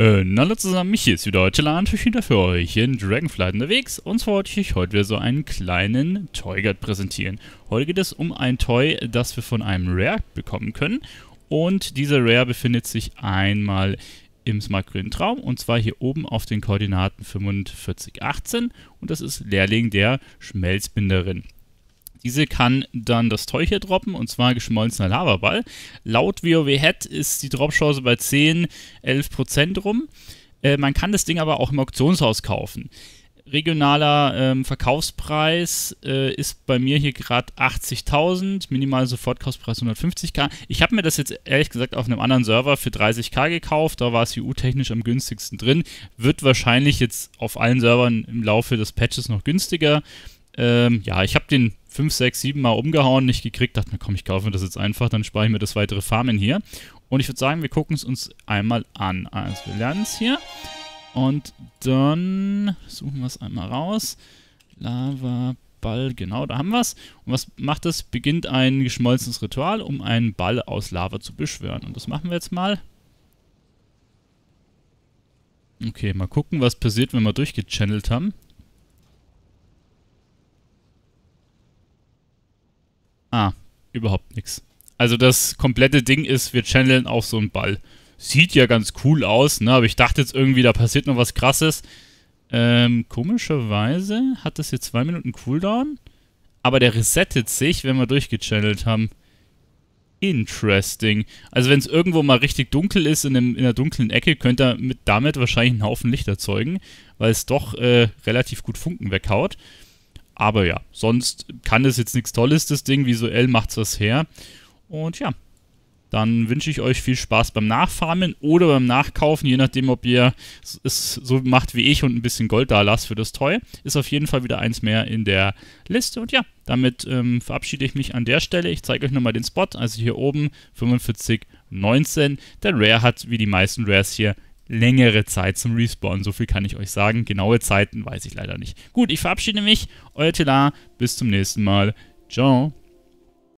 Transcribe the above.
Äh, na hallo zusammen, mich hier ist wieder heute Lantisch für euch in Dragonflight unterwegs und zwar wollte ich euch heute wieder so einen kleinen Toy Toyguard präsentieren. Heute geht es um ein Toy, das wir von einem Rare bekommen können und dieser Rare befindet sich einmal im Smart Green Traum und zwar hier oben auf den Koordinaten 4518 und das ist Lehrling der Schmelzbinderin. Diese kann dann das Teuch hier droppen, und zwar geschmolzener Lavaball. Laut WoW Head ist die Dropchance bei 10, 11% rum. Äh, man kann das Ding aber auch im Auktionshaus kaufen. Regionaler ähm, Verkaufspreis äh, ist bei mir hier gerade 80.000, minimal Sofortkaufspreis 150k. Ich habe mir das jetzt ehrlich gesagt auf einem anderen Server für 30k gekauft, da war es EU-technisch am günstigsten drin. Wird wahrscheinlich jetzt auf allen Servern im Laufe des Patches noch günstiger. Ähm, ja, ich habe den fünf, sechs, sieben Mal umgehauen, nicht gekriegt. Dachte mir, komm, ich kaufe mir das jetzt einfach, dann spare ich mir das weitere Farmen hier. Und ich würde sagen, wir gucken es uns einmal an. Also wir lernen es hier. Und dann suchen wir es einmal raus. Lava Ball, genau, da haben wir es. Und was macht das? Beginnt ein geschmolzenes Ritual, um einen Ball aus Lava zu beschwören. Und das machen wir jetzt mal. Okay, mal gucken, was passiert, wenn wir durchgechannelt haben. Ah, überhaupt nichts. Also das komplette Ding ist, wir channeln auf so einen Ball. Sieht ja ganz cool aus, ne? Aber ich dachte jetzt irgendwie, da passiert noch was krasses. Ähm, komischerweise hat das hier zwei Minuten Cooldown. Aber der resettet sich, wenn wir durchgechannelt haben. Interesting. Also wenn es irgendwo mal richtig dunkel ist, in, einem, in einer dunklen Ecke, könnt ihr mit, damit wahrscheinlich einen Haufen Licht erzeugen, weil es doch äh, relativ gut Funken weghaut. Aber ja, sonst kann das jetzt nichts Tolles, das Ding. Visuell macht es was her. Und ja, dann wünsche ich euch viel Spaß beim Nachfarmen oder beim Nachkaufen, je nachdem, ob ihr es so macht wie ich und ein bisschen Gold da lasst für das Toy. Ist auf jeden Fall wieder eins mehr in der Liste. Und ja, damit ähm, verabschiede ich mich an der Stelle. Ich zeige euch nochmal den Spot, also hier oben 45,19. Der Rare hat, wie die meisten Rares hier, längere Zeit zum Respawn. So viel kann ich euch sagen. Genaue Zeiten weiß ich leider nicht. Gut, ich verabschiede mich. Euer Telar. Bis zum nächsten Mal. Ciao.